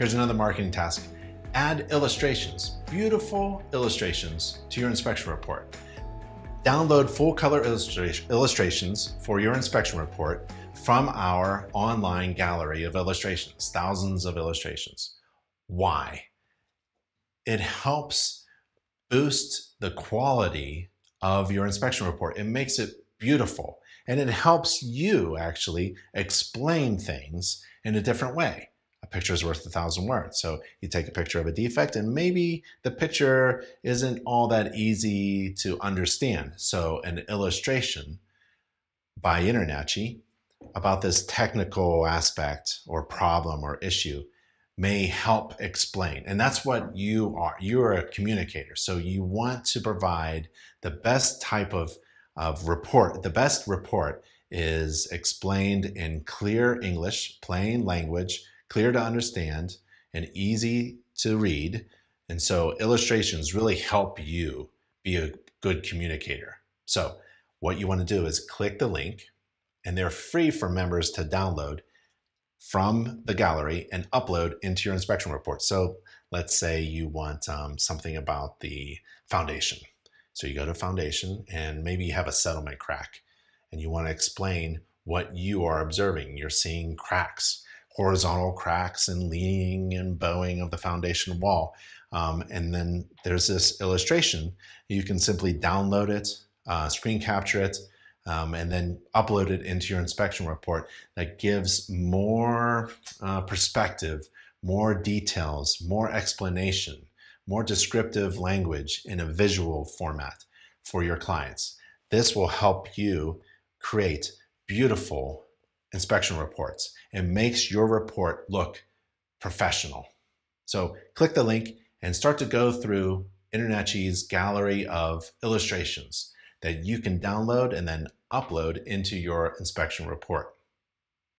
Here's another marketing task. Add illustrations, beautiful illustrations to your inspection report. Download full color illustra illustrations for your inspection report from our online gallery of illustrations, thousands of illustrations. Why? It helps boost the quality of your inspection report. It makes it beautiful and it helps you actually explain things in a different way picture is worth a thousand words. So you take a picture of a defect, and maybe the picture isn't all that easy to understand. So an illustration by InterNACHI about this technical aspect or problem or issue may help explain. And that's what you are. You're a communicator. So you want to provide the best type of, of report. The best report is explained in clear English, plain language, clear to understand, and easy to read. And so illustrations really help you be a good communicator. So what you want to do is click the link, and they're free for members to download from the gallery and upload into your inspection report. So let's say you want um, something about the foundation. So you go to foundation and maybe you have a settlement crack and you want to explain what you are observing. You're seeing cracks horizontal cracks and leaning and bowing of the foundation wall. Um, and then there's this illustration. You can simply download it, uh, screen capture it, um, and then upload it into your inspection report that gives more uh, perspective, more details, more explanation, more descriptive language in a visual format for your clients. This will help you create beautiful inspection reports and makes your report look professional. So click the link and start to go through InternetChe's gallery of illustrations that you can download and then upload into your inspection report.